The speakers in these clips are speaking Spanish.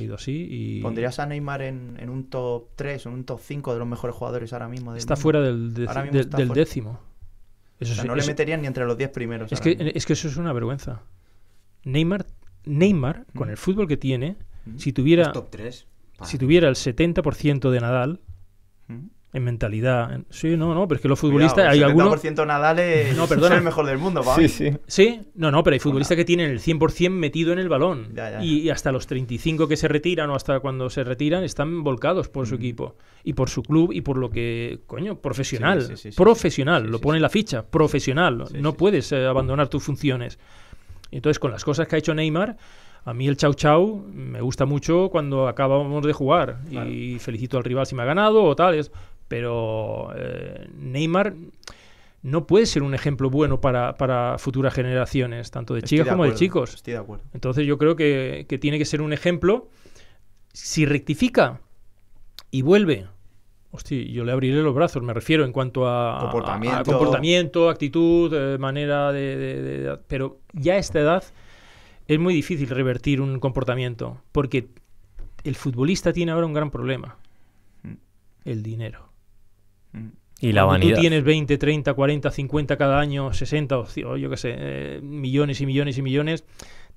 ido así. Y... ¿Pondrías a Neymar en, un top 3 o en un top 5 de los mejores jugadores ahora mismo? está fuera del, del décimo. Eso o no le meterían ni entre los 10 primeros. Es que, eso es una vergüenza. Neymar, Neymar con mm. el fútbol que tiene, mm. si tuviera. 3? Si tuviera el 70% de Nadal, mm mentalidad. Sí, no, no, pero es que los futbolistas hay algunos. El Nadal es no, el mejor del mundo, Sí, sí. Sí, no, no, pero hay futbolistas que tienen el 100% metido en el balón. Y, hasta los 35 que se retiran o hasta cuando se retiran están volcados por su mm. equipo y por su club y por lo que, coño, profesional. profesional, lo pone en la ficha, profesional. no puedes eh, abandonar tus funciones. Entonces, con las cosas que ha hecho Neymar. A mí el chau chau me gusta mucho cuando acabamos de jugar y felicito al rival si me ha ganado o tal. Es, pero eh, Neymar no puede ser un ejemplo bueno para, futuras generaciones, tanto de chicas como de chicos. Estoy de acuerdo. Entonces yo creo que, tiene que ser un ejemplo. Si rectifica y vuelve, hostia, yo le abriré los brazos, me refiero en cuanto a comportamiento, actitud, eh, manera de, de... Pero ya a esta edad es muy difícil revertir un comportamiento, porque el futbolista tiene ahora un gran problema, mm. el dinero. Y la Tú tienes 20, 30, 40, 50 cada año, 60 o yo qué sé, eh, millones y millones y millones,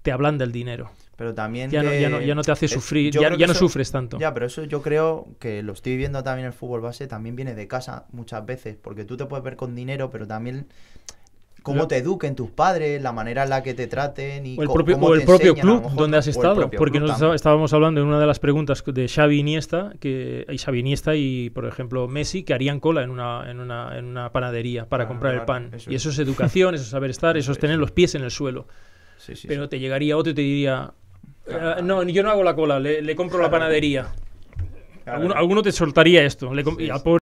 te ablanda el dinero. Pero también. Ya, no, te hace sufrir, ya, no sufres tanto. Ya, pero eso yo creo que lo estoy viendo también el fútbol base, también viene de casa muchas veces, porque tú te puedes ver con dinero, pero también cómo te eduquen tus padres, la manera en la que te traten y o el propio, el propio club donde has estado, porque estábamos hablando en una de las preguntas de Xavi Iniesta, que y Xavi Iniesta y por ejemplo Messi que harían cola en una panadería para ah, comprar el pan. y eso es, educación, eso es saber estar, eso es tener los pies en el suelo. Pero te llegaría otro y te diría, eh, no, yo no hago la cola, le, compro la panadería. Alguno, te soltaría esto, le